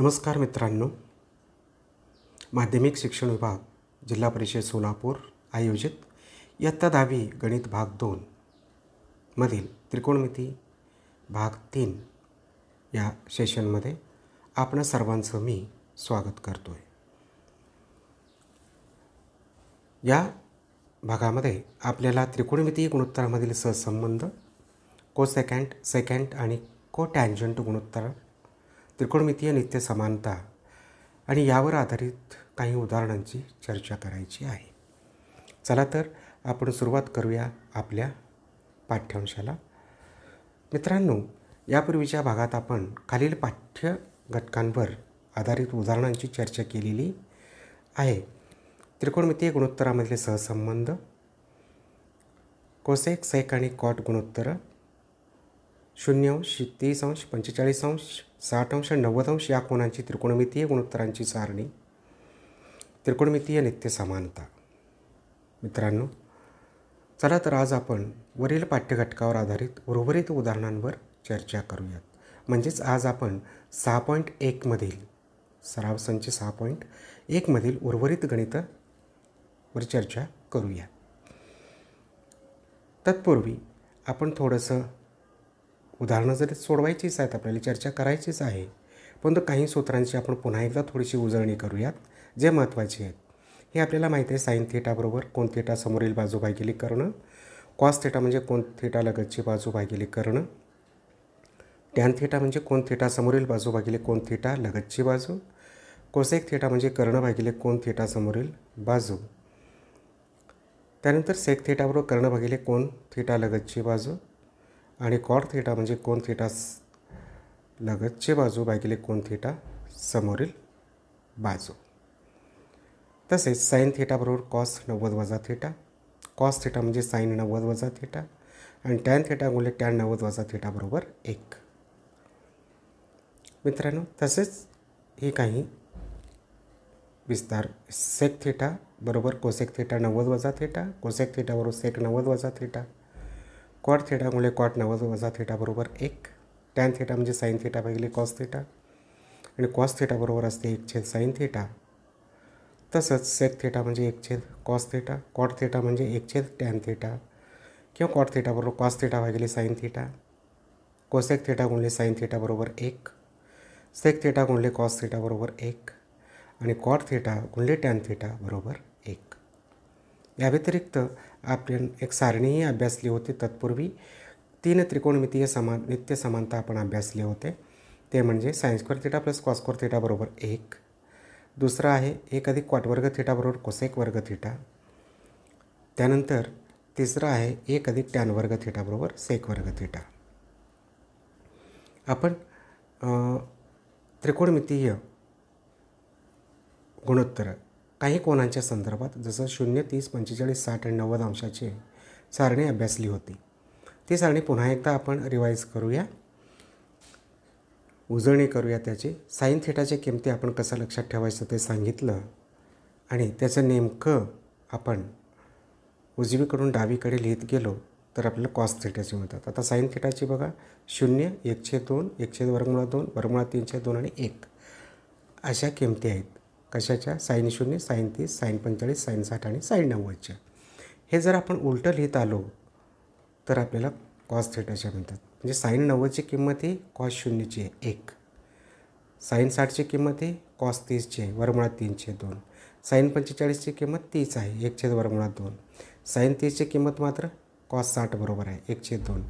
नमस्कार मित्रांनो माध्यमिक शिक्षण विभाग जिल्हा परिषद सोलापूर आयोजित इयत्ता दहावी गणित भाग दोन मधील त्रिकोणमिती भाग तीन या सेशनमध्ये आपण सर्वांचं मी स्वागत करतो आहे या भागामध्ये आपल्याला त्रिकोणमिती गुणोत्तरामधील सहसंबंध को सेकंड सेकंड आणि को टँजंट गुणोत्तर त्रिकोणमितीय नित्य समानता आणि यावर आधारित काही उदाहरणांची चर्चा करायची आहे चला तर आपण सुरुवात करूया आपल्या पाठ्यांशाला मित्रांनो यापूर्वीच्या भागात आपण खालील पाठ्य घटकांवर आधारित उदाहरणांची चर्चा केलेली आहे त्रिकोणमितीय गुणोत्तरामधले सहसंबंध कोसेक सेक आणि कॉट गुणोत्तरं शून्य अंश तीस अंश पंचेचाळीस अंश साठ अंश नव्वद अंश या कोणांची त्रिकोणमितीय गुणोत्तरांची सारणी त्रिकोणमितीय नित्य समानता मित्रांनो चला तर आज आपण वरील पाठ्यघटकावर आधारित उर्वरित उदाहरणांवर चर्चा करूयात म्हणजेच आज आपण सहा पॉईंट एकमधील सराव संच सहा पॉईंट एकमधील उर्वरित गणितावर चर्चा करूया तत्पूर्वी आपण थोडंसं उदाहरणं जरी सोडवायचीच आहेत आपल्याला चर्चा करायचीच आहे परंतु काही सूत्रांची आपण पुन्हा एकदा थोडीशी उजळणी करूयात जे महत्त्वाचे आहेत हे आपल्याला माहिती आहे साईन थेटाबरोबर कोण थिटा समोरील बाजू भागिली करणं कॉस थेटा म्हणजे कोण थेटा लगतची बाजू भागिली करणं टॅन थेटा म्हणजे कोण थिटा समोरील बाजू भागिले कोण थेटा लगतची बाजू कोसेक थेटा म्हणजे कर्ण भागिले कोण थिएटासमोरील समोरील बाजू त्यानंतर सेक थेटाबरोबर कर्ण भागिले कोण थेटा लगतची बाजू आणि कॉड थेटा म्हणजे कोण थेटा लगतचे बाजू भागिले कोण थेटा समोरील बाजू तसेच साईन थेटाबरोबर कॉस नव्वद वजा थेटा कॉस थेटा म्हणजे साईन नव्वद वजा थेटा आणि टॅन थेटा गुणले टॅन नव्वद वजा एक मित्रांनो तसेच हे काही विस्तार सेक थेटा बरोबर कोसेक थेटा नव्वद वजा थेटा कोसेक थेटाबरोबर सेक नव्वद वजा थेटा कॉट थेटामुळे कॉट नावाचा वजा थेटाबरोबर एक टॅन थेटा म्हणजे साईन थेटा भागिले कॉस थेटा आणि कॉस बरोबर असते एक छेद साईन थेटा तसंच सेक थेटा म्हणजे एक छेद कॉस थेटा कॉट थेटा म्हणजे एक छेद टॅन थेटा किंवा कॉट बरोबर कॉस थेटा भागिले साईन थेटा कोसेक थेटा गुणले साईन थेटाबरोबर एक सेक थेटा गुणले कॉस बरोबर एक आणि कॉट थेटा गुणले टॅन थेटा बरोबर एक या व्यतिरिक्त आपण एक सारणीही अभ्यासली होती तत्पूर्वी तीन त्रिकोणमितीय समान नित्य समानता आपण अभ्यासले होते ते म्हणजे सायन्सकोर थिटा प्लस कॉस्कोर थिटाबरोबर एक दुसरं आहे एक अधिक क्वाटवर्ग थिटाबरोबर कोसेक वर्ग थिटा त्यानंतर तिसरं आहे एक अधिक टॅन वर्ग थिटाबरोबर सेक वर्ग थिटा आपण त्रिकोणमितीय गुणोत्तर काही कोणांच्या संदर्भात जसं शून्य तीस पंचेचाळीस साठ आणि नव्वद अंशाची सारणी अभ्यासली होती ती सारणी पुन्हा एकदा आपण रिवाईज करूया उजळणी करूया त्याची साईन थेटाच्या किमती आपण कसं लक्षात ठेवायचं ते सांगितलं आणि त्याचं नेमकं आपण उजवीकडून डावीकडे लिहित गेलो तर आपल्याला कॉस्ट थेटाची म्हणतात आता साईन थेटाची बघा शून्य एकशे दोन एकशे वर्गमुळा दोन वर्गमुळा तीनशे दोन आणि एक अशा किमती आहेत कशाच्या साईन शून्य साईन तीस साईन पंचेचाळीस साईन साठ आणि साईन नव्वदच्या हे जर आपण उलटं लिहित आलो तर आपल्याला कॉस थेटाच्या मिळतात म्हणजे साईन नव्वदची किंमत ही कॉस शून्यची आहे एक साईन साठची किंमत ही कॉस तीसची आहे वरमुळात तीनशे दोन साईन पंचेचाळीसची किंमत तीस आहे एक छेद वरमुळात दोन साईन तीसची किंमत मात्र कॉस साठ बरोबर आहे एक छेद दोन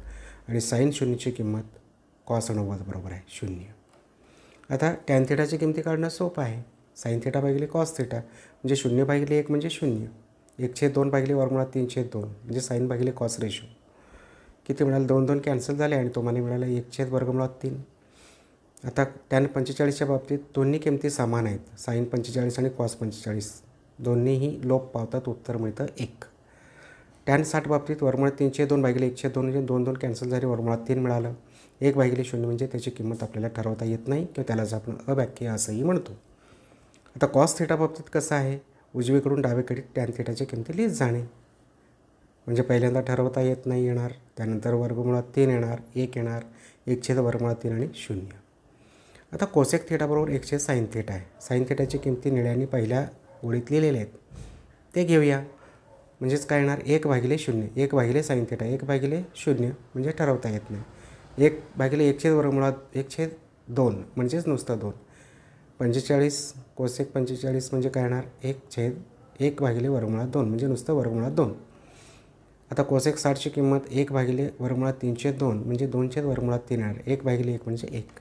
आणि साईन शून्यची किंमत कॉस नव्वद बरोबर आहे शून्य आता टॅन थेटाची किमती काढणं सोपं आहे साईन थेटा भागिले कॉस थेटा म्हणजे शून्य भागिले एक म्हणजे शून्य एक छेद दोन भागिले वर्गमुळात तीन छेद दोन म्हणजे साईन भागिले कॉस रेशो किती मिळाले दोन दोन कॅन्सल झाले आणि तुम्हाला मिळाला एक छेद वर्गमुळात तीन आता टॅन पंचेचाळीसच्या बाबतीत दोन्ही किमती समान आहेत साईन पंचेचाळीस आणि कॉस पंचेचाळीस दोन्हीही लोप पावतात उत्तर मिळतं एक टॅन साठ बाबतीत वर्मुळात तीनशे दोन भागिले एकशे दोन म्हणजे दोन दोन कॅन्सल झाले वरमुळात तीन मिळालं एक भागिले शून्य म्हणजे त्याची किंमत आपल्याला ठरवता येत नाही किंवा त्यालाच आपण अव्याख्या असंही म्हणतो आता कॉस थेटा बाबतीत कसं आहे उजवीकडून डावीकडे टॅन थेटाच्या किमती लिहित जाणे म्हणजे पहिल्यांदा ठरवता येत नाही येणार त्यानंतर वर्गमुळात तीन येणार एक येणार एक छेद वर्गमुळात तीन आणि शून्य आता कोसेक थेटाबरोबर एक छेद साईन थेटा आहे साईन थेटाची किमती निळ्याने पहिल्या ओळीत लिहिलेल्या आहेत ते घेऊया म्हणजेच काय येणार एक भागिले शून्य एक भागिले साईन थेटा एक भागिले शून्य म्हणजे ठरवता येत नाही एक भागिले एक छेद वर्गमुळात एक छेद दोन म्हणजेच नुसतं दोन पंचेचाळीस कोसेक पंचेचाळीस म्हणजे काय येणार एक छेद एक भागिले वर्गमुळात दोन म्हणजे नुसतं वर्गमुळात दोन आता कोसेक साठची किंमत एक भागिले वर्गमुळात तीनशे दोन म्हणजे दोनशे वर्गमुळात तीन येणार एक भागिले एक म्हणजे एक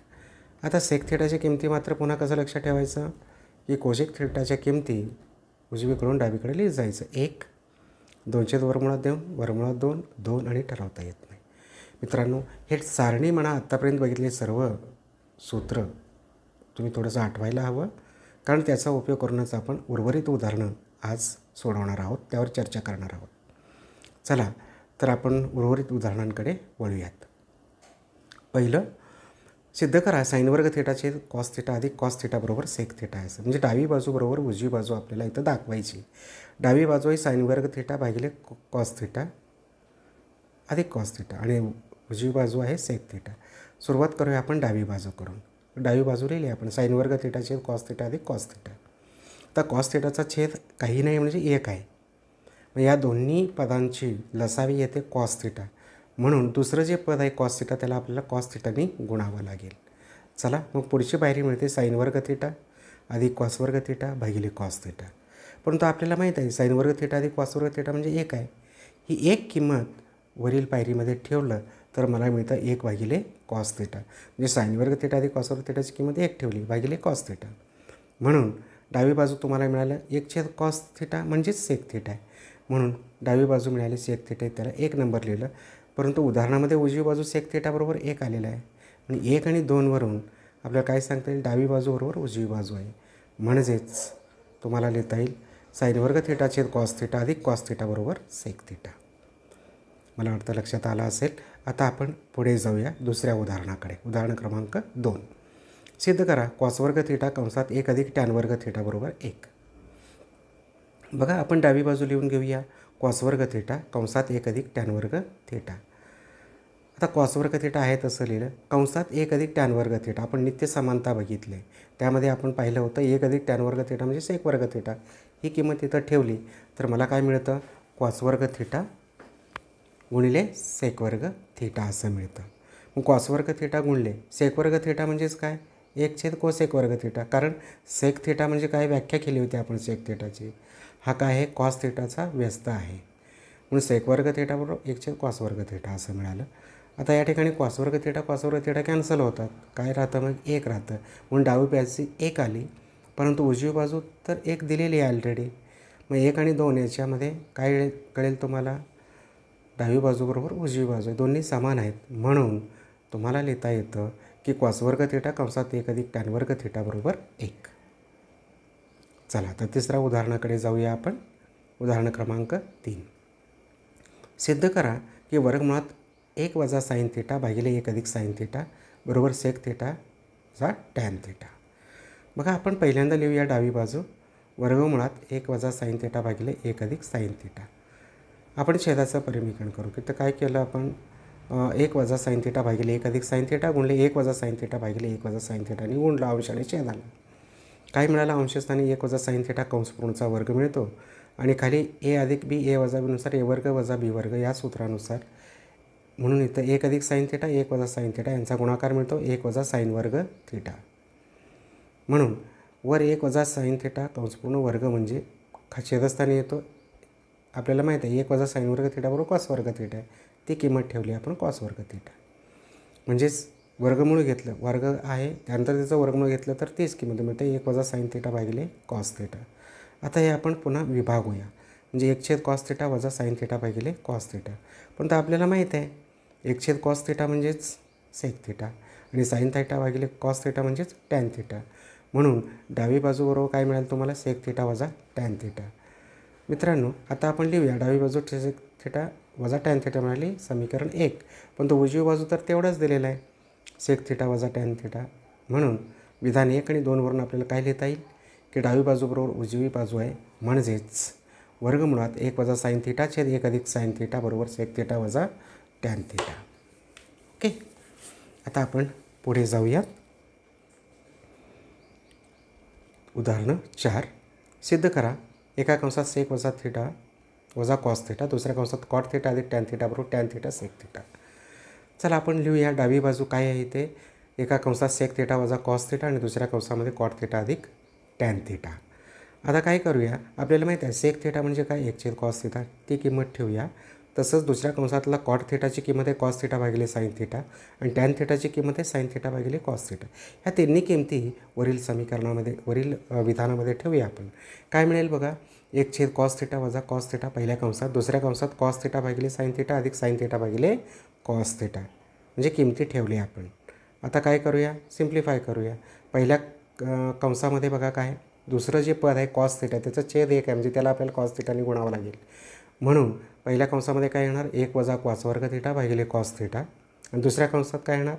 आता सेक थेटाच्या किमती मात्र पुन्हा कसं लक्षात ठेवायचं की कोसेक थेटाच्या किमती उजवीकडून डावीकडे लिहित जायचं एक दोनशे वर्गमुळात देऊन वर्गमुळात दोन दोन आणि ठरवता येत नाही मित्रांनो हे सारणी म्हणा आत्तापर्यंत बघितले सर्व सूत्र तुम्ही थोडंसं आठवायला हवं कारण त्याचा उपयोग करूनच आपण उर्वरित उदाहरणं आज सोडवणार आहोत त्यावर चर्चा करणार आहोत चला तर आपण उर्वरित उदाहरणांकडे वळूयात पहिलं सिद्ध करा साईन थेटाचे कॉस थेटा अधिक कॉस बरोबर सेक थेटा असं म्हणजे डावी बाजूबरोबर उजवी बाजू आपल्याला इथं दाखवायची डावी बाजू ही साईन थेटा भागिले कॉस थेटा अधिक कॉस थेटा आणि उजवी बाजू आहे सेक थेटा सुरुवात करूया आपण डावी बाजू करून डावी बाजू लिहिली आपण साईन वर्ग थिटा छेद कॉस थिटा अधिक कॉस थिटा आता कॉस थिटाचा छेद काही नाही म्हणजे एक आहे मग या दोन्ही पदांची लसावी येते कॉस थिटा म्हणून दुसरं जे पद आहे कॉस थिटा त्याला आपल्याला कॉस थिटाने गुणावं लागेल चला मग पुढची पायरी मिळते साईन वर्ग थिटा अधिक कॉस वर्ग थिटा भागिले कॉस थिटा परंतु आपल्याला माहीत आहे साईन वर्ग थिटा अधिक कॉस वर्ग थिटा म्हणजे एक आहे ही एक किंमत वरील पायरीमध्ये ठेवलं तर मला मिळतं एक भागिले कॉस थेटा म्हणजे साईन वर्ग थेटा अधिक कॉस वर्ग थेटाची किंमत एक ठेवली भागिले कॉस थिटा म्हणून डावी बाजू तुम्हाला मिळालं एक छेद कॉस थिटा म्हणजेच सेक थेटा आहे म्हणून डावी बाजू मिळाली सेक थेटा त्याला एक नंबर लिहिलं परंतु उदाहरणामध्ये उजवी बाजू सेक थेटाबरोबर एक आलेला आहे म्हणजे एक आणि दोनवरून आपल्याला काय सांगता येईल डावी बाजूबरोबर उजवी बाजू आहे म्हणजेच तुम्हाला लिहिता येईल साईन वर्ग थेटा छेद कॉस थिटा अधिक कॉस थिटाबरोबर सेक थेटा मला वाटतं लक्षात आलं असेल आता आपण पुढे जाऊया दुसऱ्या उदाहरणाकडे उदाहरण क्रमांक दोन सिद्ध करा कॉसवर्ग थेटा कंसात एक अधिक टॅनवर्ग थेटा बरोबर एक बघा आपण डावी बाजू लिहून घेऊया कॉसवर्ग थेटा कंसात एक अधिक टॅनवर्ग थेटा आता कॉसवर्ग थेटा आहे तसं लिहिलं कंसात एक अधिक टॅनवर्ग थेटा आपण नित्य समानता बघितली आहे त्यामध्ये आपण पाहिलं होतं एक अधिक टॅनवर्ग थेटा म्हणजेच एक वर्ग थेटा ही किंमत तिथं ठेवली तर मला काय मिळतं कॉसवर्ग थेटा गुणिले सेक वर्ग असं मिळतं मग कॉसवर्ग थेटा गुणले सेक वर्ग म्हणजेच काय एक छेद एक वर्ग थेटा कारण सेक थेटा म्हणजे काय व्याख्या केली होती आपण सेक थेटाची हा काय आहे कॉस थेटाचा व्यस्त आहे म्हणून सेक वर्ग बरोबर एक छेद कॉसवर्ग थेटा असं मिळालं आता या ठिकाणी कॉसवर्ग कॉस कॉसवर्ग थेटा कॅन्सल होतात काय राहतं मग एक राहतं म्हणून डावी बाजू एक आली परंतु उजवी बाजू तर एक दिलेली आहे ऑलरेडी मग एक आणि दोन याच्यामध्ये काय कळेल तुम्हाला डावी बाजूबरोबर उजवी बाजू दोन्ही समान आहेत म्हणून तुम्हाला लिहिता येतं की क्वासवर्ग थेटा कंसात एक अधिक टॅनवर्ग थेटाबरोबर एक चला तर तिसऱ्या उदाहरणाकडे जाऊया आपण उदाहरण क्रमांक तीन सिद्ध करा की वर्गमुळात एक वजा साईन थेटा भागिले एक अधिक साईन थेटा बरोबर सेक थेटा जा टॅन थेटा बघा आपण पहिल्यांदा लिहूया डावी बाजू वर्गमुळात एक वजा साईन थेटा भागिले एक अधिक साईन थेटा आपण छेदाचं परिमीकरण करू की तर काय केलं आपण एक वजा साईन थिटा भागिले एक अधिक साईन थेटा गुणले एक वजा साईन थेटा भागिले एक वजा साईन आणि गुणलं अंश आणि छेदानं काय मिळालं अंशस्थानी एक वजा साईन थेटा कंसपूर्णचा वर्ग मिळतो आणि खाली ए अधिक बी ए वजा बीनुसार ए वर्ग वजा बी वर्ग या सूत्रानुसार म्हणून इथं एक अधिक साईन थेटा एक वजा साईन थेटा यांचा गुणाकार मिळतो एक वजा साईन वर्ग थेटा म्हणून वर एक वजा साईन थेटा कंसपूर्ण वर्ग म्हणजे खा छेदस्थानी येतो आपल्याला माहीत आहे एक वजा साईन वर्ग थिटा बरोबर कॉस वर्ग थिटा आहे ती किंमत ठेवली आपण कॉस वर्ग थेटा म्हणजेच वर्गमूळ घेतलं वर्ग आहे त्यानंतर त्याचं वर्गमूळ घेतलं तर तीच किंमत मिळते एक वजा साईन थिटा भागिले कॉस थिटा आता हे आपण पुन्हा विभागूया म्हणजे एक छेद कॉस थिटा वजा साईन थिटा भागिले कॉस थिटा पण तर आपल्याला माहीत आहे एक छेद कॉस थिटा म्हणजेच सेक थिटा आणि साईन थिटा भागिले कॉस थिटा म्हणजेच टॅन थेटा म्हणून डावी बाजूबरोबर काय मिळालं तुम्हाला सेक थिटा वजा टॅन थेटा मित्रांनो आता आपण लिहूया डावी बाजू सेक थेटा वजा टॅन थेटा म्हणाली समीकरण एक पण तो उजवी बाजू तर तेवढाच दिलेला आहे सेक थेटा वजा टॅन थेटा म्हणून विधान एक आणि दोनवरून आपल्याला काय लिहिता येईल की डावी बाजूबरोबर उजवी बाजू आहे म्हणजेच वर्गमुळात एक वजा साईन थेटा छेद एक अधिक साईन थेटा बरोबर सेक थेटा वजा टॅन थेटा ओके आता आपण पुढे जाऊया उदाहरणं चार सिद्ध करा एका कंसात सेक वजा थेटा वजा कॉस थेटा दुसऱ्या कंसात कॉट थेटा अधिक टॅन थिटा बरोबर टॅन थेटा सेक थिटा चला आपण लिहूया डावी बाजू काय आहे ते एका कंसात सेक थेटा वजा कॉस थेटा आणि दुसऱ्या कंसामध्ये कॉट थेटा अधिक टॅन थेटा आता काय करूया आपल्याला माहिती आहे सेक थेटा म्हणजे काय एक छेद कॉस थिटा ती किंमत ठेवूया तसंच दुसऱ्या कंसातला कॉट थेटाची किंमत आहे कॉस थेटा भागिले साईन थिटा आणि टॅन थेटाची किंमत आहे साईन थेटा भागिले कॉस थिटा ह्या तिन्ही किमती वरील समीकरणामध्ये वरील विधानामध्ये ठेवूया आपण काय मिळेल बघा एक छेद कॉस थिटा वजा कॉस थिटा पहिल्या कंसात दुसऱ्या कंसात कॉस थिटा भागिले साईन थिटा अधिक साईन थिटा भागिले कॉस थेटा म्हणजे किमती ठेवली आपण आता काय करूया सिम्प्लिफाय करूया पहिल्या कंसामध्ये बघा काय दुसरं जे पद आहे कॉस थेटा त्याचा छेद एक आहे म्हणजे त्याला आपल्याला कॉस थिटाने गुणावं लागेल म्हणून पहिल्या कंसामध्ये काय येणार एक वजा कॉस वर्ग थिटा भागिले कॉस थिटा आणि दुसऱ्या कंसात काय येणार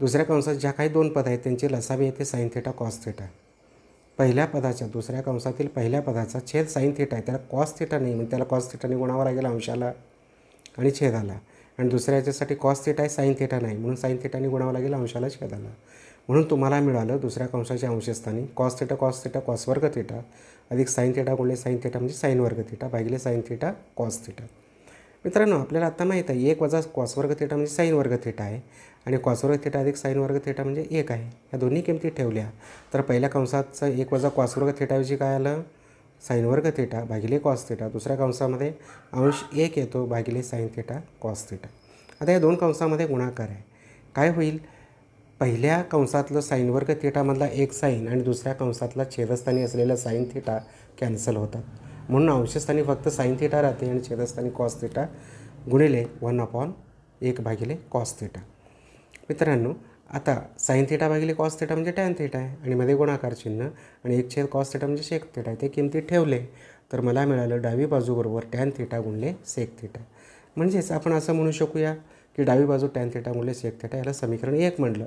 दुसऱ्या कंसात ज्या काही दोन पद आहेत त्यांची लसावी येते साईन थिटा कॉस थिटा पहिल्या पदाच्या दुसऱ्या कंसातील पहिल्या पदाचा छेद साईन थिटा आहे त्याला कॉस थिटा नाही म्हणजे त्याला कॉस थिटाने गुणावा लागेल अंशाला आणि छेदाला आणि दुसऱ्या याच्यासाठी कॉस थिटा आहे साईन थिटा नाही म्हणून साईन थिटाने गुणावं लागेल अंशाला छेदाला म्हणून तुम्हाला मिळालं दुसऱ्या कंसाच्या अंशस्थानी cos theta cos theta cos वर्ग थेटा अधिक साईन थेटा गुणले साईन थेटा म्हणजे साईन वर्ग थेटा भागिले साईन थेटा कॉस थेटा मित्रांनो आपल्याला आता माहीत आहे एक वजा कॉस वर्ग थेटा म्हणजे साईन वर्ग थेटा आहे आणि कॉस वर्ग थेटा अधिक साईन वर्ग थेटा म्हणजे एक आहे या दोन्ही किमती ठेवल्या तर पहिल्या कंसाचं एक वजा कॉस वर्ग थेटाऐवजी काय आलं साईन वर्ग थेटा भागिले कॉस थेटा दुसऱ्या कंसामध्ये अंश एक येतो भागिले साईन थेटा कॉस थेटा आता या दोन कंसामध्ये गुणाकार आहे काय होईल पहिल्या कंसातलं साईन वर्ग थिटामधला एक साईन आणि दुसऱ्या कंसातला छेदस्थानी असलेला साईन थिटा कॅन्सल होतात म्हणून अंशस्थानी फक्त साईन थिटा राहते आणि छेदस्थानी कॉस थिटा गुणिले वन अपॉन एक भागिले कॉस थिटा मित्रांनो आता साईन थिटा भागिले कॉस थिटा म्हणजे टॅन थिटा आहे आणि मध्ये गुणाकार चिन्ह आणि एक छेद कॉस थिटा म्हणजे शेक थिटा आहे ते किमतीत ठेवले तर मला मिळालं डावी बाजूबरोबर टॅन थिटा गुणले सेक थिटा म्हणजेच आपण असं म्हणू शकूया की डावी बाजू टॅन थिटा गुणले सेक थिटा याला समीकरण एक म्हटलं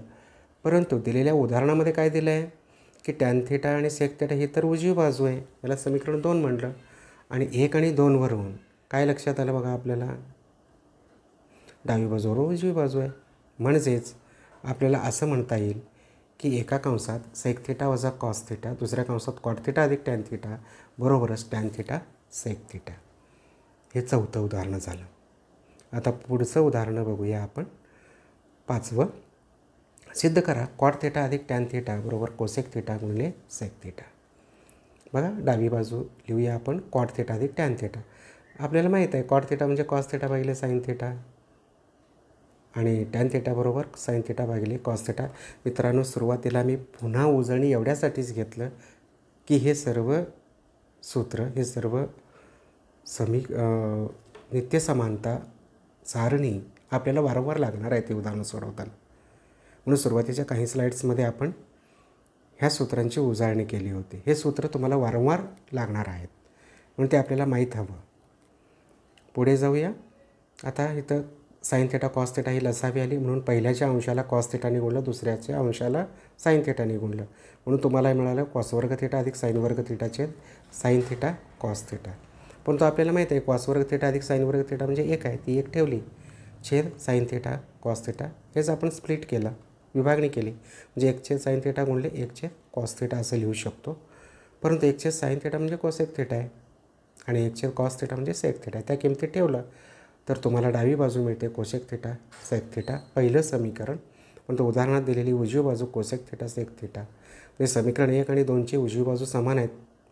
परंतु दिलेल्या उदाहरणामध्ये काय दिलं आहे की टॅन थिटा आणि सेक थिटा ही तर उजवी बाजू आहे याला समीकरण दोन म्हटलं आणि एक आणि दोनवरून काय लक्षात आलं बघा आपल्याला डावी बाजूवर उजवी बाजू आहे म्हणजेच आपल्याला असं म्हणता येईल की एका कंसात सेक थिटा वजा कॉस थिटा दुसऱ्या कंसात कॉट थिटा अधिक टॅन थिटा बरोबरच टॅन थिटा सेक थिटा हे चौथं उदाहरण झालं आता पुढचं उदाहरण बघूया आपण पाचवं सिद्ध करा कॉट थेटा अधिक टॅन थेटा बरोबर कोसेक थेटा गुणले सेक थेटा बघा डावी बाजू लिहूया आपण कॉट थेटा अधिक टॅन थेटा आपल्याला माहीत आहे कॉट थेटा म्हणजे कॉस थेटा भागिले साईन थेटा आणि टॅन थेटाबरोबर साईन थेटा भागिले कॉस थेटा मित्रांनो सुरुवातीला मी पुन्हा उजळणी एवढ्यासाठीच घेतलं की हे सर्व सूत्र हे सर्व समी नित्य समानता सारणी आपल्याला वारंवार लागणार आहे ते उदाहरण सोडवताना म्हणून सुरुवातीच्या काही स्लाईड्समध्ये आपण ह्या सूत्रांची उजाळणी केली होती हे सूत्र तुम्हाला वारंवार लागणार आहेत म्हणून ते आपल्याला माहीत हवं पुढे जाऊया आता इथं साईन थेटा कॉस थेटा ही लसावी आली म्हणून पहिल्याच्या अंशाला कॉस थेटा निगुणलं दुसऱ्याच्या अंशाला साईन थेटा निगुणलं म्हणून तुम्हाला मिळालं कॉस वर्ग थेटा अधिक साईन वर्ग थेटाचे साईन थेटा कॉस थेटा परंतु आपल्याला माहीत आहे कॉस वर्ग थेटा अधिक साईन वर्ग थेटा म्हणजे एक आहे ती एक ठेवली छेद साईन थेटा कॉस थेटा हेच आपण स्प्लिट केलं विभागणी केली म्हणजे एकशे साईन थेटा गुणले एकशे कॉस थेटा असं लिहू शकतो परंतु एकशे साईन थेटा म्हणजे कोसेक थेटा आहे आणि एकशे कॉस थेटा म्हणजे सेक थेटा आहे त्या किमती ठेवलं तर तुम्हाला डावी बाजू मिळते कोशेक थेटा सेक थेटा पहिलं समीकरण परंतु तो उदाहरणात दिलेली उजवी बाजू कोशेक थेटा सेक थेटा म्हणजे समीकरण एक आणि दोनची उजवी बाजू समान आहेत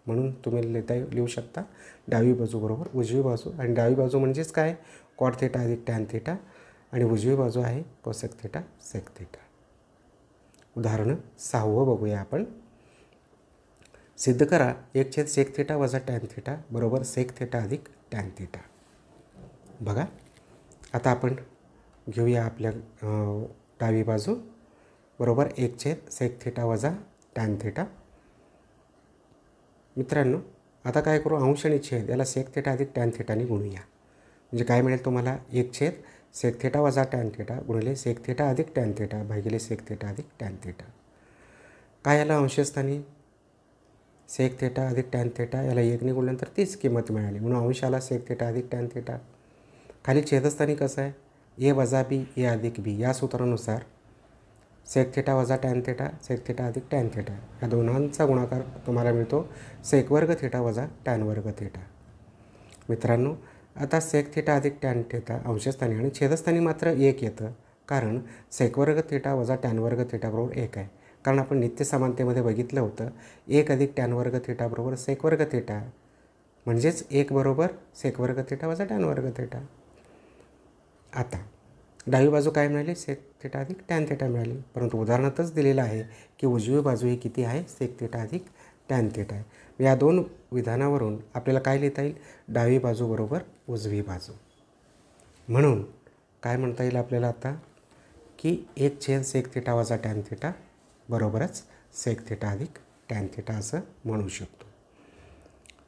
म्हणून तुम्ही लिहिता लिहू शकता डावी बाजूबरोबर उजवी बाजू आणि डावी बाजू म्हणजेच काय कॉट थेटा अधिक टॅन थेटा आणि उजवी बाजू आहे कोसेक थेटा सेक थेटा उदाहरण सहावं बघूया आपण सिद्ध करा एक छेद सेक थेटा वजा टॅन थेटा बरोबर सेक थेटा अधिक टॅन थेटा बघा आता आपण घेऊया आपल्या डावी बाजू बरोबर एक छेद सेक थेटा वजा टॅन थेटा मित्रांनो आता काय करू अंश आणि छेद याला सेक थेटा अधिक टॅन थेटाने गुणूया म्हणजे काय मिळेल तुम्हाला एक छेद सेक थेटा वजा टॅन थेटा गुणिले सेक थेटा अधिक टॅन थेटा भागिले सेक थेटा अधिक टॅन थेटा काय याला अंशस्थानी सेक थेटा अधिक टॅन थेटा याला एकने गुणल्यानंतर तीच किंमत मिळाली म्हणून अंशाला सेक थेटा अधिक टॅन थेटा खाली छेदस्थानी कसं आहे ए वजा बी ए अधिक बी या सूत्रानुसार सेक थेटा वजा टॅन थेटा सेक थेटा अधिक टॅन थेटा या दोनांचा गुणाकार तुम्हाला मिळतो सेक वर्ग थेटा वजा टॅन वर्ग थेटा मित्रांनो आता सेक थेटा अधिक टॅन थेटा अंशस्थानी आणि छेदस्थानी मात्र एक येतं कारण सेकवर्ग थेटा वजा टॅनवर्ग थिटाबरोबर एक आहे कारण आपण नित्य समानतेमध्ये बघितलं होतं एक अधिक टॅनवर्ग थिटाबरोबर सेकवर्ग थेटा म्हणजेच एक बरोबर सेकवर्ग थेटा वजा टॅनवर्ग थेटा आता डावी बाजू काय मिळाली सेक थेटा अधिक टॅन थेटा मिळाली परंतु उदाहरणातच दिलेलं आहे की उजवी बाजू ही किती आहे सेक थेटा अधिक टॅन थेटा आहे या दोन विधानावरून आपल्याला काय लिहिता येईल डावी बाजू बरोबर उजवी बाजू म्हणून काय म्हणता येईल आपल्याला आता की एक छेद सेक थिटा वजा टॅन थिटा बरोबरच सेक थिटा अधिक टॅन थिटा असं म्हणू शकतो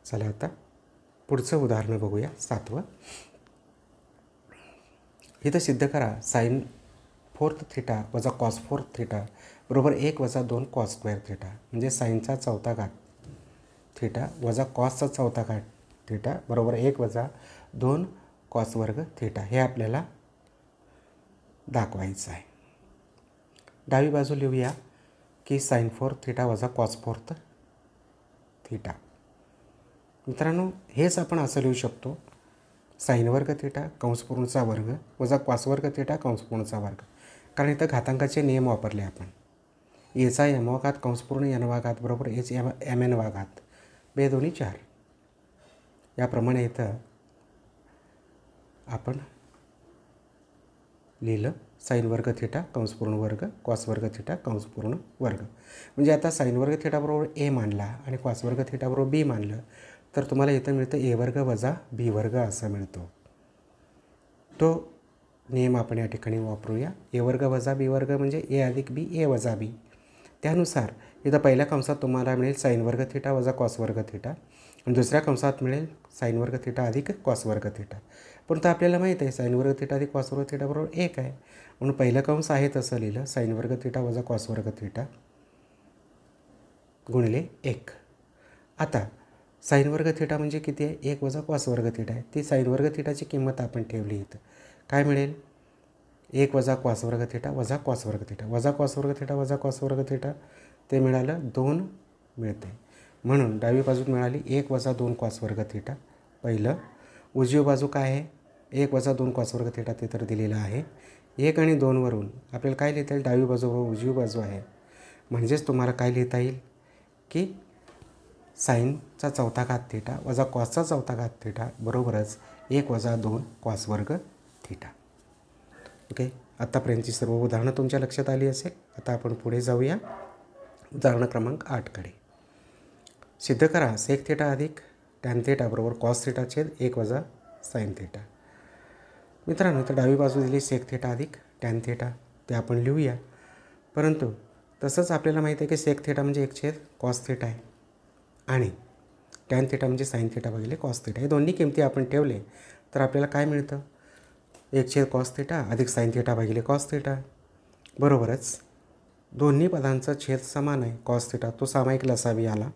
चला आता पुढचं उदाहरण बघूया सातवं इथं सिद्ध करा साईन फोर्थ थिटा वजा कॉस फोर्थ थिटा बरोबर एक वजा दोन कॉस स्क्वेअर थिटा म्हणजे साईनचा चौथा घात थिटा वजा कॉसचा चौथा घाट थेटा बरोबर एक वजा दोन कॉस वर्ग थेटा हे आपल्याला दाखवायचं आहे डावी बाजू लिहूया की साईन फोर थिटा वजा कॉस फोर्थ थिटा मित्रांनो हेच आपण असं लिहू शकतो साईन वर्ग थेटा कंसपूर्णचा वर्ग वजा कॉस वर्ग थेटा कंसपूर्णचा वर्ग कारण इथं घातांकाचे नियम वापरले आपण एचा एम वाघात कंसपूर्ण एन वाघात बरोबर एच एम एम एन वाघात बे दोन्ही चार याप्रमाणे इथं आपण लिहिलं साईन वर्ग थेटा कंसपूर्ण वर्ग क्वास वर्ग थिटा कंसपूर्ण वर्ग म्हणजे आता साईन वर्ग थेटाबरोबर ए मानला आणि क्वास वर्ग थेटाबरोबर बी मानलं तर तुम्हाला इथं मिळतं ए वर्ग वजा बी वर्ग असा मिळतो तो नियम आपण या ठिकाणी वापरूया ए वर्ग वजा बी वर्ग म्हणजे ए अधिक बी ए वजा बी त्यानुसार इथं पहिल्या कंसात तुम्हाला मिळेल साईन वर्ग थिटा वजा कॉस वर्ग थिटा आणि दुसऱ्या कंसात मिळेल साईन वर्ग थिटा अधिक कॉस वर्ग थिटा परंतु आपल्याला माहीत आहे साईन वर्ग थिटा अधिक कॉस वर्ग थिटा बरोबर एक आहे म्हणून पहिलं कंस आहे तसं लिहिलं साईन वर्ग थिटा वजा कॉस वर्ग थिटा गुणिले एक आता साईन वर्ग थिटा म्हणजे किती आहे एक वजा कॉस वर्ग थिटा आहे ती साईन वर्ग थिटाची किंमत आपण ठेवली इथं काय मिळेल एक वजा कॉस वर्ग थिटा वजा कॉस वर्ग थिटा वजा कॉस वर्ग थिटा वजा कॉस वर्ग थिटा ते मिळालं दोन मिळते म्हणून डावी बाजू मिळाली एक वजा दोन क्वासवर्ग वर्ग पहिलं उजवी बाजू काय आहे एक वजा दोन क्वास वर्ग ते तर दिलेलं आहे एक आणि दोनवरून आपल्याला काय लिहिता येईल डावी बाजू व उजवी बाजू आहे म्हणजेच तुम्हाला काय लिहिता येईल की साईनचा चौथा घात थेटा वजा क्वासचा चौथा घात थेटा बरोबरच एक वजा दोन क्वास वर्ग थेटा ओके आत्तापर्यंतची सर्व उदाहरणं तुमच्या लक्षात आली असेल आता आपण पुढे जाऊया उदाहरण क्रमांक आठकडे सिद्ध करा सेक थेटा अधिक टॅन थेटा बरोबर कॉस थेटा छेद एक वजा साईन थेटा मित्रांनो तर डावी बाजू दिली सेक थेटा अधिक टॅन थेटा ते आपण लिहूया परंतु तसंच आपल्याला माहिती आहे की सेक थेटा म्हणजे एक छेद कॉस थेटा आहे आणि टॅन थेटा म्हणजे साईन थेटा बघितले कॉस थेटा हे दोन्ही किमती आपण ठेवले तर आपल्याला काय मिळतं एक छेद कॉस थेटा अधिक साईन थेटा भागिले कॉस थेटा बरोबरच दोन्ही पदांचा छेद समान आहे कॉस थिटा तो सामायिक लसावी आला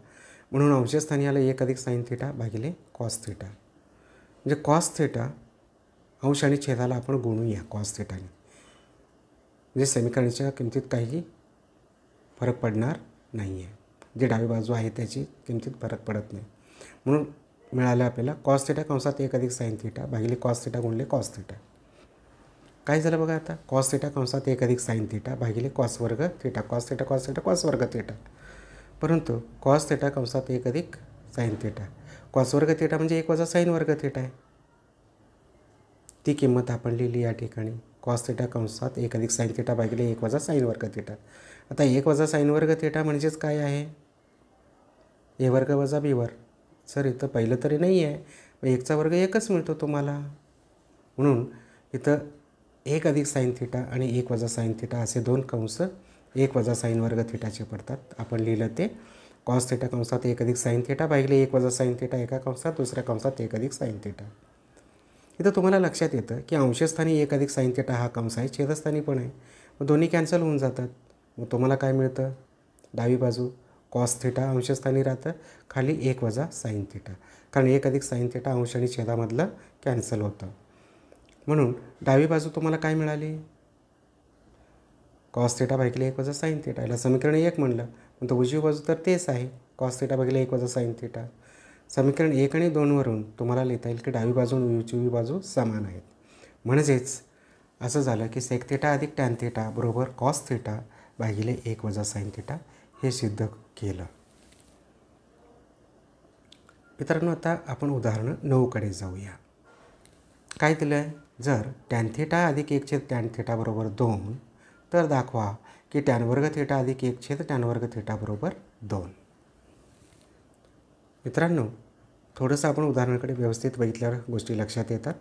म्हणून अंशस्थानी आला एक अधिक साईन थिटा भागिले कॉस थिटा म्हणजे कॉस थिटा अंश आणि छेदाला आपण गुणूया कॉस थिटाने म्हणजे समीकरणाच्या किमतीत काही फरक पडणार नाही आहे जे डावी बाजू आहे त्याची किमतीत फरक पडत नाही म्हणून मिळालं आपल्याला कॉस थिटा कंसात एक अधिक साईन थिटा भागिले कॉस थिटा गुणले कॉस थिटा काय झालं बघा आता कॉस थिटा कंसात एक अधिक साईन थेटा भागिले कॉस वर्ग theta cos theta cos theta cos वर्ग थेटा परंतु कॉस थेटा कंसात एक अधिक साईन थेटा कॉस वर्ग थेटा म्हणजे एक वजा साईन वर्ग थेटा आहे ती किंमत आपण लिहिली या ठिकाणी कॉस थेटा कंसात एक अधिक साईन थेटा भागिले एक वजा साईन वर्ग थेटा आता एक वजा साईन वर्ग थेटा म्हणजेच काय आहे ए वर्ग वजा बी वर्ग सर इथं पहिलं तरी नाही आहे एकचा वर्ग एकच मिळतो तुम्हाला म्हणून इथं एक अधिक साईन थिटा आणि एक वजा साईन थिटा असे दोन कंस एक वजा साईन वर्ग थिटाचे पडतात आपण लिहिलं ते कॉस थिटा कंसात एक अधिक साईन थिटा पाहिले एक वजा साईन थिटा एका कंसात दुसऱ्या कंसात एक अधिक साईन थिटा इथं तुम्हाला लक्षात येतं की अंशस्थानी एक अधिक साईन थिटा हा कंस आहे छेदस्थानी पण आहे मग दोन्ही कॅन्सल होऊन जातात मग तुम्हाला काय मिळतं डावी बाजू कॉस थिटा अंशस्थानी राहतं खाली एक वजा साईन थिटा कारण एक अधिक साईन थिटा अंश आणि छेदामधलं कॅन्सल होतं म्हणून डावी बाजू तुम्हाला काय मिळाली कॉस थेटा भागिले एक वजा साईन थेटा याला समीकरण एक म्हणलं पण तर उजवी बाजू तर तेच आहे कॉस थेटा भागिले एक वजा साईन थेटा समीकरण एक आणि दोनवरून तुम्हाला लिहिता येईल की डावी बाजू आणि उजवी बाजू समान आहेत म्हणजेच असं झालं की सेक थेटा अधिक टॅन थेटा बरोबर कॉस थेटा भागिले एक वजा साईन थेटा हे सिद्ध केलं मित्रांनो आता आपण उदाहरण नऊकडे जाऊया काय दिलं आहे जर टॅन थेटा अधिक एक छेद टॅन थेटाबरोबर दोन तर दाखवा की टॅन वर्ग थेटा अधिक एक छेद टॅन वर्ग थेटाबरोबर दोन मित्रांनो थोडंसं आपण उदाहरणाकडे व्यवस्थित बघितल्यावर गोष्टी लक्षात येतात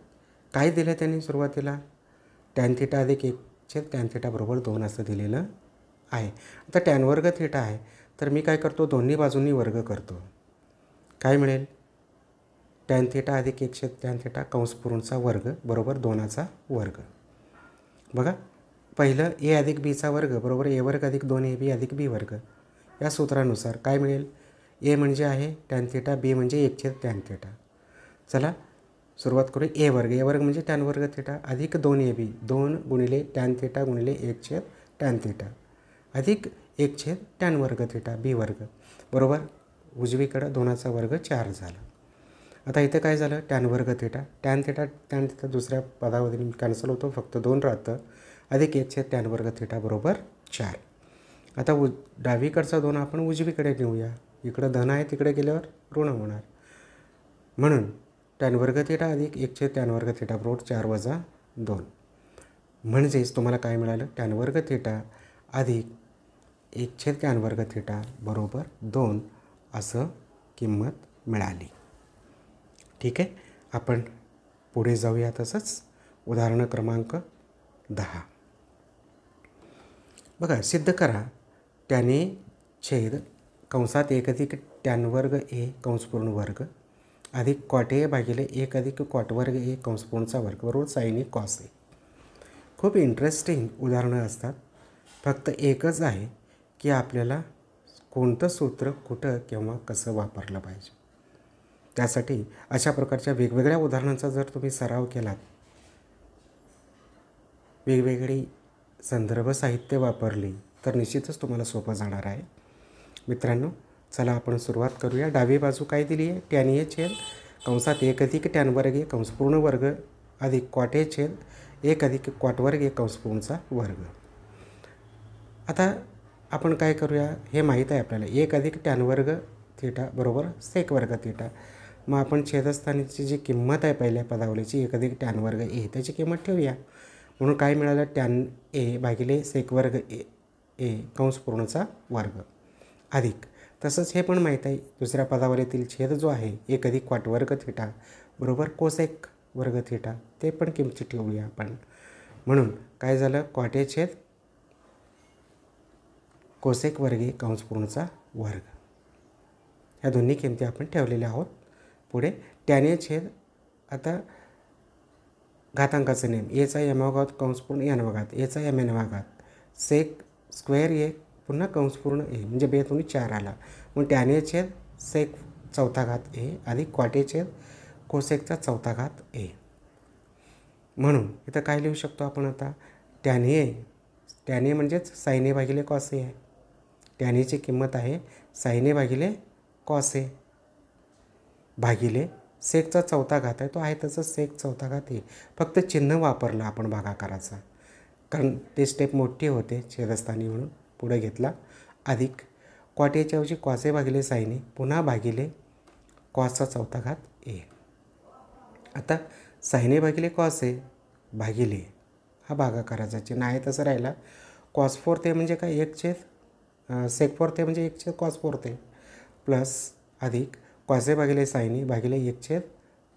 काय दिलं त्यांनी सुरुवातीला टॅन थेटा अधिक एक छेद टॅन थेटाबरोबर दोन असं दिलेलं आहे आता टॅन वर्ग थेटा आहे तर मी काय करतो दोन्ही बाजूंनी वर्ग करतो काय मिळेल टॅन थेटा अधिक छेद टॅन थेटा कंसपूर्णचा वर्ग बरोबर दोनाचा वर्ग बघा पहिलं ए अधिक बीचा वर्ग बरोबर ए वर्ग अधिक दोन ए बी अधिक बी वर्ग या सूत्रानुसार काय मिळेल ए म्हणजे आहे टॅन थेटा बी म्हणजे छेद टॅन थेटा चला सुरुवात करू ए वर्ग ए वर्ग म्हणजे टॅन वर्ग थेटा अधिक दोन ए बी दोन गुणिले टॅन थेटा गुणिले एक छेद टॅन थेटा अधिक एक छेद टॅन वर्ग थेटा बी वर्ग बरोबर उजवीकडं दोनाचा वर्ग चार झाला आता इथं काय झालं टॅन वर्ग theta tan theta tan theta दुसऱ्या पदावधी कॅन्सल होतो फक्त दोन राहतं अधिक एक टॅन वर्ग थेटा बरोबर चार आता उ डावीकडचा दोन आपण उजवीकडे घेऊया इकडं धन आहे तिकडे गेल्यावर ऋण होणार म्हणून टॅन वर्ग थेटा अधिक छेद टॅन वर्ग थेटा बरोबर चार वजा दोन म्हणजेच तुम्हाला काय मिळालं टॅन वर्ग थेटा अधिक छेद टॅन वर्ग थेटा बरोबर दोन असं किंमत मिळाली ठीक आहे आपण पुढे जाऊया तसंच उदाहरण क्रमांक दहा बघा सिद्ध करा त्याने छेद कंसात एक अधिक टॅन वर्ग ए कंसपूर्ण वर्ग अधिक कॉट ए भागिले एक अधिक कॉट वर्ग ए कंसपूर्णचा वर्ग बरोबर साईन ए कॉस ए खूप इंटरेस्टिंग उदाहरणं असतात फक्त एकच आहे की आपल्याला कोणतं सूत्र कुठं किंवा कसं वापरलं पाहिजे त्यासाठी अशा प्रकारच्या वेगवेगळ्या उदाहरणांचा जर तुम्ही सराव केलात वेगवेगळी संदर्भ साहित्य वापरली तर निश्चितच तुम्हाला सोपं जाणार आहे मित्रांनो चला आपण सुरुवात करूया डावी बाजू काय दिली आहे टॅन ए छेद कंसात एक अधिक टॅन कंसपूर्ण वर्ग अधिक क्वाटे छेद एक अधिक क्वाटवर्गीय कंसपूर्णचा वर्ग आता आपण काय करूया हे माहीत आहे आपल्याला एक अधिक टॅन वर्ग थिटा बरोबर सेक वर्ग थिटा मग आपण छेदस्थानीची जी किंमत आहे पहिल्या पदावलीची एक अधिक टॅन वर्ग ए त्याची किंमत ठेवूया म्हणून काय मिळालं टॅन ए भागिले सेक वर्ग ए ए कंस पूर्णचा वर्ग अधिक तसंच हे पण माहीत आहे दुसऱ्या पदावलीतील छेद जो आहे एक अधिक क्वाट वर्ग बरोबर कोसेक वर्ग थेटा ते पण किमती ठेवूया आपण म्हणून काय झालं क्वाटे छेद कोसेक वर्गे कंस पूर्णचा वर्ग ह्या दोन्ही किमती आपण ठेवलेल्या आहोत पुढे त्याने छेद आता घातांकाचं नेम एचा घात कंसपूर्ण एन भागात एचा एम एन वाघात सेक स्क्वेअर ए पुन्हा कंसपूर्ण ए म्हणजे बेतून चार आला मग त्याने छेद सेक चौथा घात ए आणि क्वाटे छेद कोसेकचा चौथा घात ए म्हणून इथं काय लिहू शकतो आपण आता त्याने टॅने म्हणजेच सायने भागिले कॉसे आहे त्यानेची किंमत आहे सायने भागिले कॉसे भागिले सेकचा चौथा घात आहे तो आहे तसा सेक चौथा घात आहे फक्त चिन्ह वापरलं आपण भागाकाराचा कारण ते स्टेप मोठी होते छेदस्थानी म्हणून पुढे घेतला अधिक क्वाटेच्याऐवजी क्वासे भागिले साईने पुन्हा भागिले क्वासचा चौथा घात ए आता साईने भागिले ए भागिले हा भागाकाराचा चिन्ह आहे तसं राहिला क्वास फोर ते म्हणजे काय एक छेद सेक फोर ते म्हणजे एक छेद क्वास फोर ते प्लस अधिक कॉसे भागिले सायनी भागिले एक छेद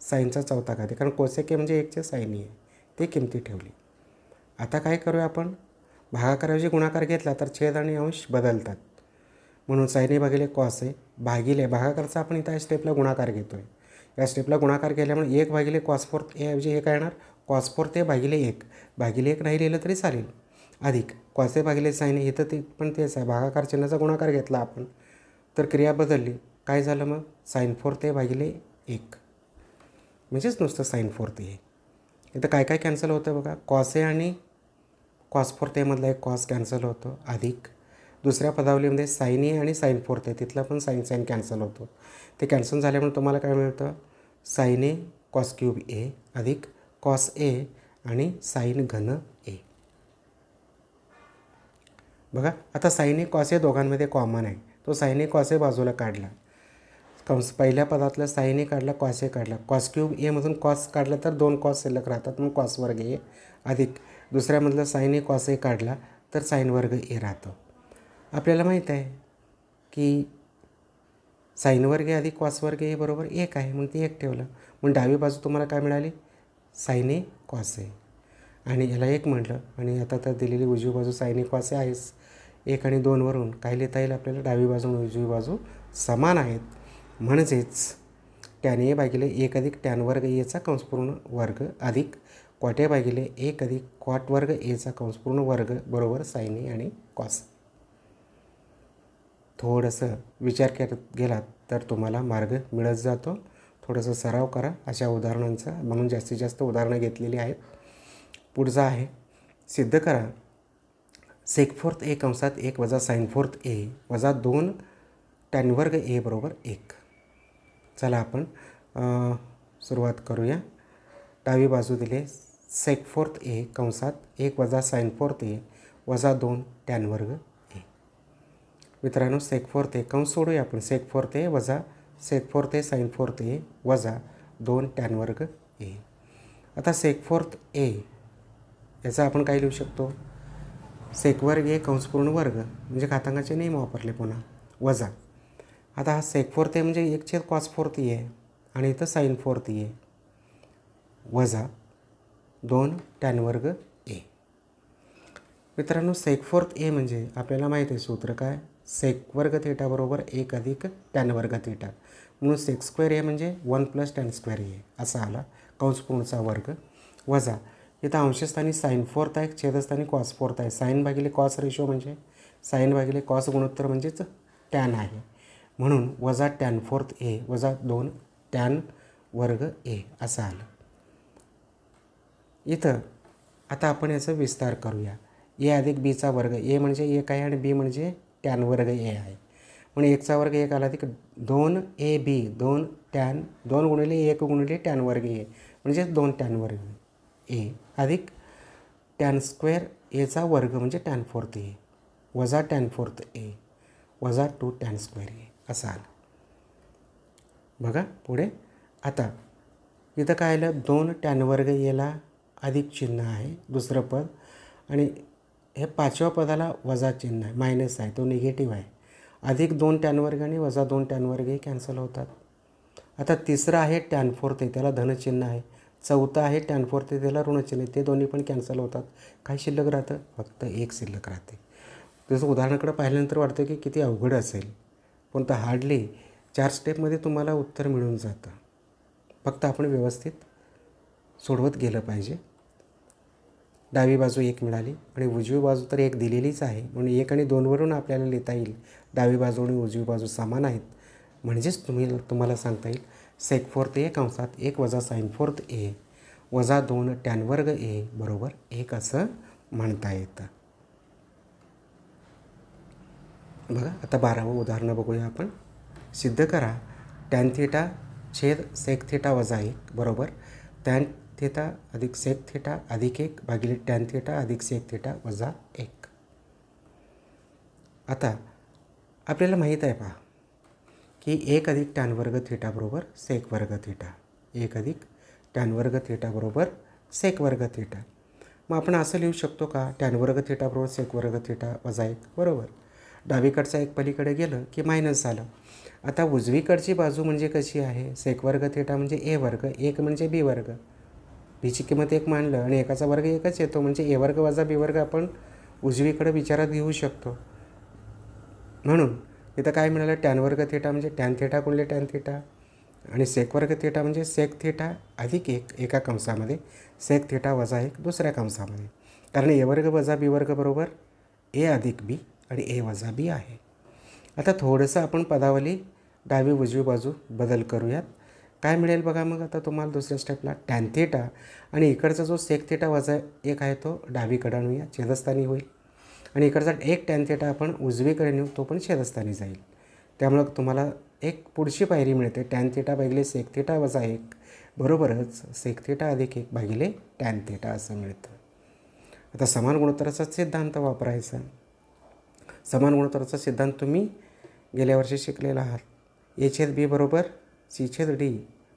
साईनचा चौथा घात कारण कारण के म्हणजे एक छेद सायनी आहे ती किमती ठेवली आता काय करूया आपण भागाकाराऐवजी गुणाकार घेतला तर छेद आणि अंश बदलतात म्हणून सायनी भागिले आहे भागिले भागाकारचा आपण इथं या स्टेपला गुणाकार घेतो आहे या स्टेपला गुणाकार केल्यामुळे एक भागिले ए याऐवजी हे काय येणार कॉसफोर्थ ते भागिले एक भागिले एक नाही लिहिलं तरी चालेल अधिक कॉसे भागिले सायनी इथं ते पण तेच आहे भागाकार चिन्हाचा गुणाकार घेतला आपण तर क्रिया बदलली काय झालं मग साईन फोर्थ ते भागिले एक म्हणजेच नुसतं साईन फोर्थ ए इथं काय काय कॅन्सल होतं बघा कॉस ए आणि कॉस फोर्थ एमधला एक कॉस कॅन्सल होतो अधिक दुसऱ्या पदावलीमध्ये साईन ए आणि साईन फोर्थ ए तिथलं पण साईन साईन कॅन्सल होतो ते कॅन्सल झाल्यामुळे तुम्हाला काय मिळतं sine A cos cube A अधिक कॉस ए आणि साईन घन ए बघा आता साईन ए कॉस ए दोघांमध्ये कॉमन आहे तो साईन ए कॉस ए बाजूला काढला कंस पहिल्या पदातलं साईने काढला कॉस काढला कॉस क्यूब एमधून कॉस काढला तर दोन कॉस शिल्लक राहतात मग कॉस वर्ग ए अधिक दुसऱ्यामधलं साईने कॉस ए काढला तर साईन वर्ग ए राहतो आपल्याला माहीत आहे की साईन वर्ग ए अधिक कॉस वर्ग ए बरोबर एक आहे म्हणून ते एक ठेवलं म्हणून डावी बाजू तुम्हाला काय मिळाली साईने कॉस ए आणि याला एक म्हटलं आणि आता तर दिलेली उजवी बाजू साईने कॉस ए आहेच एक आणि दोनवरून काय लिहिता येईल आपल्याला डावी बाजू आणि उजवी बाजू समान आहेत म्हणजेच टॅन ए भागिले एक अधिक टॅन वर्ग एचा कंसपूर्ण वर्ग अधिक क्वाटे भागिले एक अधिक क्वाट वर्ग एचा कंसपूर्ण वर्ग बरोबर साईन ए आणि कॉस थोडंसं विचार करत गेलात तर तुम्हाला मार्ग मिळत जातो थोडंसं सराव करा अशा उदाहरणांचा म्हणून जास्तीत जास्त उदाहरणं घेतलेली आहेत पुढचं आहे सिद्ध करा सेक फोर्थ ए कंसात एक वजा साईन फोर्थ ए वजा दोन टॅन वर्ग ए बरोबर एक चला आपण सुरुवात करूया डावी बाजू दिले सेक फोर्थ ए कंसात एक वजा साईन फोर्थ ए वजा दोन टॅन वर्ग ए मित्रांनो सेक फोर्थ ए कंस सोडूया आपण सेक फोर्थ ए वजा sec fourth A sine fourth A वजा दोन टॅन वर्ग ए आता सेक फोर्थ ए याचा आपण काय लिहू शकतो सेक वर्ग ए कंसपूर्ण वर्ग म्हणजे घातांकाचे नियम वापरले पुन्हा वजा आता हा सेक फोर्थ आहे म्हणजे एक छेद कॉस फोर्थ आहे आणि इथं साईन फोर्थ आहे वजा दोन टॅन वर्ग ए मित्रांनो सेक फोर्थ ए म्हणजे आपल्याला माहिती आहे सूत्र काय सेक वर्ग थेटाबरोबर एक अधिक टॅन वर्ग थेटा म्हणून सेक स्क्वेअर ए म्हणजे one plus tan square A असा आला कंसपूर्णचा वर्ग वजा इथं अंशस्थानी साईन फोर्थ आहे छेदस्थानी कॉस फोर्थ आहे साईन भागिले कॉस रेशो म्हणजे साईन भागिले कॉस गुणोत्तर म्हणजेच टॅन आहे म्हणून वजा टॅन फोर्थ ए वजा दोन टॅन वर्ग ए असं आलं इथं आता आपण याचा विस्तार करूया ए अधिक बीचा वर्ग ए म्हणजे एक आहे आणि बी म्हणजे टॅन वर्ग ए आहे म्हणून एकचा वर्ग एक आला अधिक दोन ए बी दोन टॅन दोन गुणिले एक गुणिले टॅन वर्ग ए म्हणजे दोन टॅन वर्ग ए अधिक टॅन स्क्वेअर एचा वर्ग म्हणजे टॅन फोर्थ ए वजा टॅन फोर्थ ए वजा टू टॅन स्क्वेअर ए असाल बघा पुढे आता इथं काय आलं दोन टॅन वर्ग याला अधिक चिन्ह आहे दुसरं पद आणि हे पाचव्या पदाला वजा चिन्ह आहे मायनस आहे तो निगेटिव्ह आहे अधिक दोन टॅन आणि वजा दोन टॅन वर्ग कॅन्सल होतात आता तिसरं आहे टॅन फोर्थ त्याला धनचिन्ह आहे चौथा आहे टॅन फोर्थ त्याला ऋणचिन्ह आहे ते दोन्ही पण कॅन्सल होतात काय शिल्लक राहतं फक्त एक शिल्लक राहते जसं उदाहरणाकडे पाहिल्यानंतर वाटतं की किती अवघड असेल पण तर हार्डली चार स्टेपमध्ये तुम्हाला उत्तर मिळून जातं फक्त आपण व्यवस्थित सोडवत गेलं पाहिजे डावी बाजू एक मिळाली आणि उजवी बाजू तर एक दिलेलीच आहे म्हणून एक आणि दोनवरून आपल्याला लिहिता येईल डावी बाजू आणि उजवी बाजू समान आहेत म्हणजेच तुम्ही तुम्हाला सांगता येईल सेक फोर्थ ए कंसात एक वजा साईन फोर्थ ए वजा दोन टॅन ए बरोबर एक असं म्हणता येतं बघा आता बारावं उदाहरणं बघूया आपण सिद्ध करा टॅन थेटा छेद सेक थेटा वजा एक बरोबर टॅन थेटा अधिक सेक थेटा अधिक एक भागिले टॅन थेटा अधिक सेक थेटा वजा एक आता आपल्याला माहीत आहे पहा की एक अधिक टॅन वर्ग बरोबर सेक वर्ग थेटा एक अधिक टॅन वर्ग बरोबर सेक वर्ग थेटा मग आपण असं लिहू शकतो का टॅन वर्ग बरोबर सेक वर्ग थेटा वजा एक बरोबर डावीकडचा एक पलीकडे गेलं की मायनस झालं आता उजवीकडची बाजू म्हणजे कशी आहे सेक वर्ग थेटा म्हणजे ए वर्ग एक म्हणजे बी वर्ग बीची किंमत एक मांडलं आणि एकाचा वर्ग एकच येतो म्हणजे ए वर्ग वजा बी वर्ग आपण उजवीकडे विचारात घेऊ शकतो म्हणून इथं काय मिळालं टॅन वर्ग थेटा म्हणजे टॅन थेटा कोणले टॅन थेटा आणि सेक वर्ग थेटा म्हणजे सेक थेटा अधिक एक एका कंसामध्ये सेक थेटा वजा एक दुसऱ्या कंसामध्ये कारण ए वर्ग वजा बी वर्ग बरोबर ए अधिक बी आणि ए वजा बी आहे आता थोडंसं आपण पदावली डावी उजवी बाजू बदल करूयात काय मिळेल बघा मग आता तुम्हाला दुसऱ्या स्टेपला टॅन थेटा आणि इकडचा जो सेक थेटा वजा एक आहे तो डावीकडे आणूया छेदस्थानी होईल आणि इकडचा एक टॅन थेटा आपण उजवीकडे नेऊ तो पण छेदस्थानी जाईल त्यामुळं तुम्हाला एक पुढची पायरी मिळते टॅन थेटा भागिले सेक थेटा वजा एक बरोबरच सेक थेटा अधिक एक भागिले टॅन थेटा असं मिळतं आता समान गुणोत्तराचा सिद्धांत वापरायचा समान गुणोत्तराचा सिद्धांत तुम्ही गेल्या वर्षी शिकलेला आहात ए छेद बी बरोबर सी छेद डी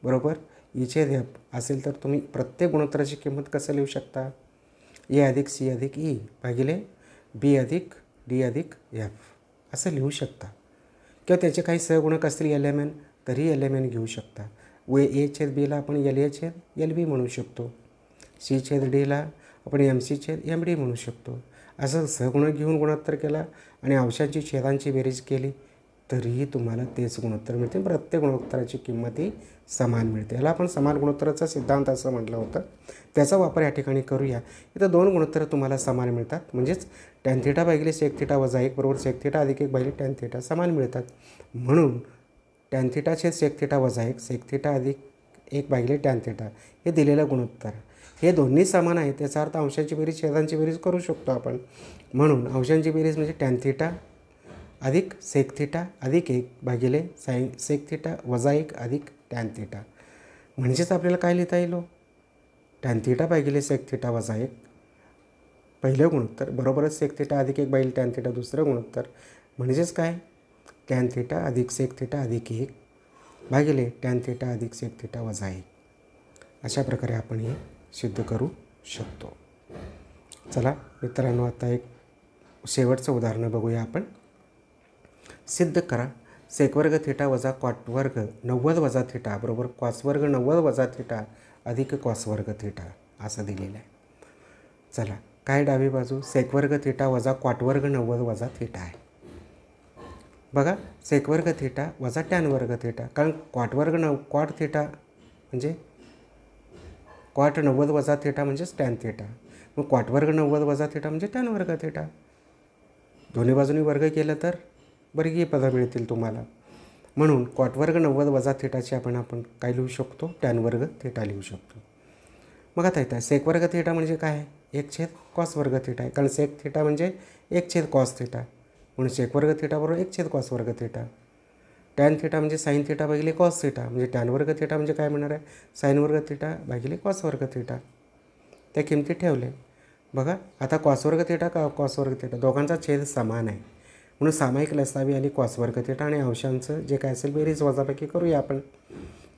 बरोबर ई छेद एफ असेल तर तुम्ही प्रत्येक गुणोत्तराची किंमत कसं लिहू शकता ए अधिक सी अधिक ई भागिले बी अधिक डी अधिक एफ असं लिहू शकता किंवा त्याचे काही सहगुणक असतील एल एम एन तरी एल एम एन घेऊ शकता व ए छेद बीला आपण एल ए छेद एल बी म्हणू शकतो सी छेद डीला आपण एम सी छेद एम डी म्हणू शकतो असं सगुण घेऊन गुणोत्तर केला आणि अंशांची छेदांची बेरीज केली तरीही तुम्हाला तेच गुणोत्तर मिळते प्रत्येक गुणोत्तराची किंमत ही समान मिळते याला आपण समान गुणोत्तराचा सिद्धांत असं म्हटलं होतं त्याचा वापर या ठिकाणी करूया इथं दोन गुणोत्तर तुम्हाला समान मिळतात म्हणजेच टॅन थिटा भागिले सेक थिटा वजा एक बरोबर सेक थिटा अधिक एक भागिले टॅन थिटा समान मिळतात म्हणून टॅन थिटाचे सेक थिटा वजा एक सेक थिटा अधिक एक भागिले टॅन थिटा हे दिलेलं गुणोत्तर हे दोन्ही समान आहे त्याचा अर्थ अंशांची बेरीज छेदांची बेरीज करू शकतो आपण म्हणून अंशांची बेरीज म्हणजे टॅन थिटा अधिक सेक थिटा अधिक एक भागिले साय सेक थिटा वजा एक अधिक टॅन थिटा म्हणजेच आपल्याला काय लिहिता येईल हो? टॅन थिटा भागिले सेक थिटा वजा एक पहिलं गुणोत्तर बरोबरच सेक थिटा अधिक एक बाईल टॅन थिटा दुसरं गुणोत्तर म्हणजेच काय टॅन थिटा अधिक सेक थिटा अधिक एक भागिले टॅन थिटा अधिक सेक थिटा वजा एक अशा प्रकारे आपण हे सिद्ध करू शकतो चला मित्रांनो आता एक शेवटचं उदाहरण बघूया आपण सिद्ध करा सेकवर्ग थिटा वजा क्वाटवर्ग नव्वद वजा थिटा बरोबर क्वासवर्ग नव्वद वजा थिटा अधिक क्वासवर्ग थिटा असं दिलेलं आहे चला काय डावी बाजू सेकवर्ग थिटा वजा क्वाटवर्ग नव्वद वजा थिटा आहे बघा सेकवर्ग थिटा वजा टॅनवर्ग थिटा कारण क्वाटवर्ग नव क्वाट थिटा म्हणजे क्वाट नव्वद वजा थेटा म्हणजेच टॅन थेटा मग क्वाट वर्ग नव्वद वजा थेटा म्हणजे टॅन वर्ग थेटा दोन्ही बाजूनी वर्ग केलं तर वर्गीय पदं मिळतील तुम्हाला म्हणून क्वाटवर्ग नव्वद वजा थेटाची आपण आपण काय लिहू शकतो टॅन वर्ग थेटा लिहू शकतो मग आता येतं सेक वर्ग थेटा म्हणजे काय एक छेद कॉस वर्ग थेटा आहे कारण सेक थेटा म्हणजे एक छेद कॉस थेटा म्हणून सेक वर्ग थेटाबरोबर एक छेद कॉस वर्ग थेटा टॅन थेटा म्हणजे साईन थेटा भागिले कॉस थिटा म्हणजे टॅन वर्ग थिटा म्हणजे काय म्हणणार आहे साईन वर्ग थिटा भागिले कॉस वर्ग थेटा त्या किमती ठेवले बघा आता कॉस वर्ग थेटा का कॉस वर्ग थेटा दोघांचा छेद समान आहे म्हणून सामायिक लसावी आली कॉस वर्ग थेटा आणि अंशांचं जे काय असेल बेरीज वजापैकी करूया आपण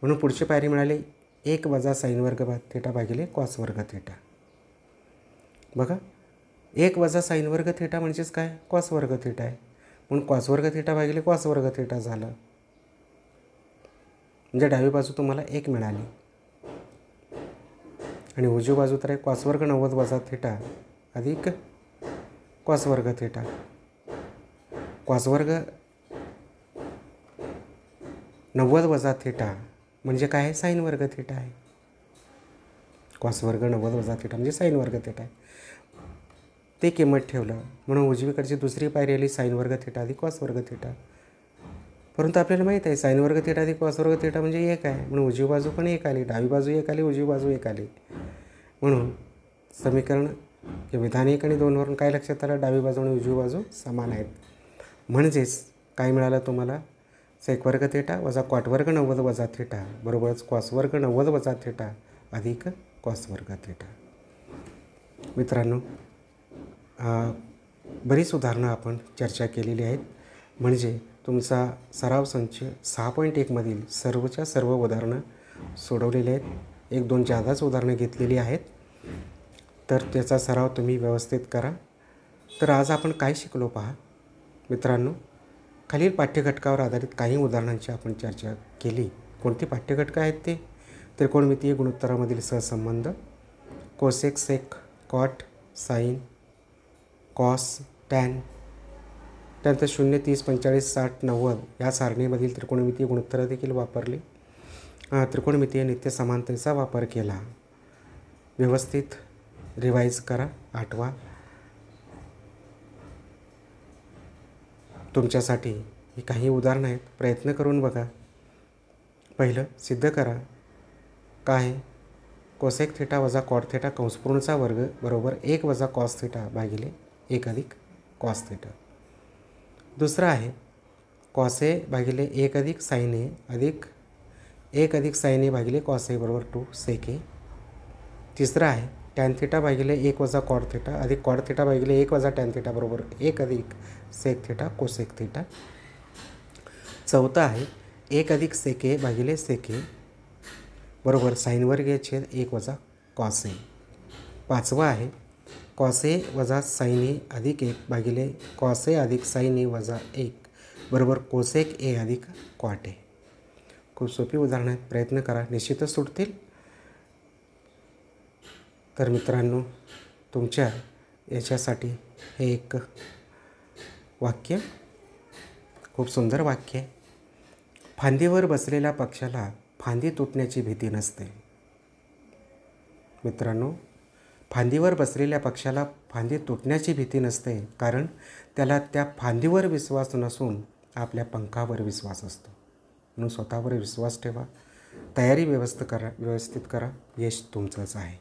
म्हणून पुढची पायरी मिळाली एक वजा साईन वर्ग थेटा भागिले कॉस वर्ग थेटा बघा एक वजा साईन वर्ग थेटा म्हणजेच काय कॉस वर्ग थेटा आहे म्हणून कॉस वर्ग थेटा भागिले कॉस वर्ग थेटा झालं म्हणजे डावी बाजू तुम्हाला एक मिळाली आणि उजवी बाजू तर आहे क्वासवर्ग नव्वद वजा थेटा अधिक क्वासवर्ग थेटा क्वासवर्ग नव्वद वजा थेटा म्हणजे काय आहे साईन वर्ग थेटा आहे क्वासवर्ग नव्वद वजा थेटा म्हणजे साईन वर्ग थेटा आहे ते किंमत ठेवलं म्हणून उजवीकडची दुसरी पायरी आली साईन वर्ग आधी अधिक क्वासवर्ग थेटा परंतु आपल्याला माहीत आहे साईन वर्ग थेटा अधिक कॉस वर्ग म्हणजे एक आहे म्हणून उजवी बाजू पण एक आली डावी बाजू एक आली उजवी बाजू एक आली म्हणून समीकरण किंवा विधान एक आणि दोनवरून काय लक्षात आलं डावी बाजू आणि उजवी बाजू समान आहेत म्हणजेच काय मिळालं तुम्हाला सेक वर्ग थेटा वजा क्वाट वर्ग नव्वद वजा थेटा बरोबरच कॉस वर्ग नव्वद वजा थेटा अधिक कॉस वर्ग मित्रांनो बरीच उदाहरणं आपण चर्चा केलेली आहेत म्हणजे तुमचा सराव संच सहा पॉईंट एकमधील सर्वच्या सर्व उदाहरणं सोडवलेली आहेत एक दोन जादाच उदाहरणं घेतलेली आहेत तर त्याचा सराव तुम्ही व्यवस्थित करा तर आज आपण काय शिकलो पहा मित्रांनो खालील पाठ्यघटकावर आधारित काही उदाहरणांची आपण चर्चा केली कोणती पाठ्यघटकं आहेत ते त्रिकोणमितीय गुणोत्तरामधील सहसंबंध cosec sec cot sine cos tan त्यानंतर शून्य तीस पंचेचाळीस साठ नव्वद या सारणीमधील त्रिकोणमितीय गुणोत्तरं देखील वापरली त्रिकोणमितीय नित्य समानतेचा वापर केला व्यवस्थित रिवाईज करा आठवा तुमच्यासाठी ही काही उदाहरणं आहेत प्रयत्न करून बघा पहिलं सिद्ध करा काय कोसेक थेटा वजा कॉड थेटा कंसपूर्णचा वर्ग बरोबर एक वजा कॉस थिटा भागिले एक अधिक कॉस थेटा दुसरं आहे कॉसे भागिले एक अधिक साईन ए अधिक एक अधिक साईन ए भागिले कॉसे बरोबर टू सेक ए तिसरं आहे टॅन थिटा भागिले एक वजा कॉड थिटा अधिक कॉड थिटा भागिले एक वजा टॅन थिटा बरोबर एक अधिक सेक थिटा कोसेक थिटा चौथा आहे एक अधिक सेके भागिले सेके बरोबर साईनवर घ्यायचे छेद एक वजा कॉसे पाचवा आहे कॉसे वजा साईने अधिक एक भागिले कॉसे अधिक साईने वजा एक बरोबर कोसेक ए अधिक क्वाटे खूप सोपी उदाहरणात प्रयत्न करा निश्चितच सुटतील तर मित्रांनो तुमच्या याच्यासाठी हे एक वाक्य खूप सुंदर वाक्य आहे फांदीवर बसलेल्या पक्षाला फांदी तुटण्याची भीती नसते मित्रांनो फांदीवर बसलेल्या पक्षाला फांदी तुटण्याची भीती नसते कारण त्याला त्या फांदीवर विश्वास नसून आपल्या पंखावर विश्वास असतो म्हणून स्वतःवर विश्वास ठेवा तयारी व्यवस्थ करा व्यवस्थित करा यश तुमचंच आहे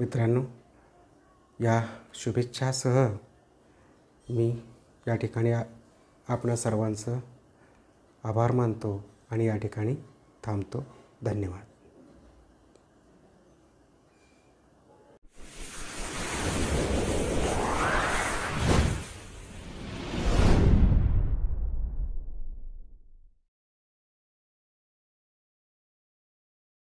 मित्रांनो या शुभेच्छासह मी या ठिकाणी आपण सर्वांचं आभार मानतो आणि या ठिकाणी थांबतो धन्यवाद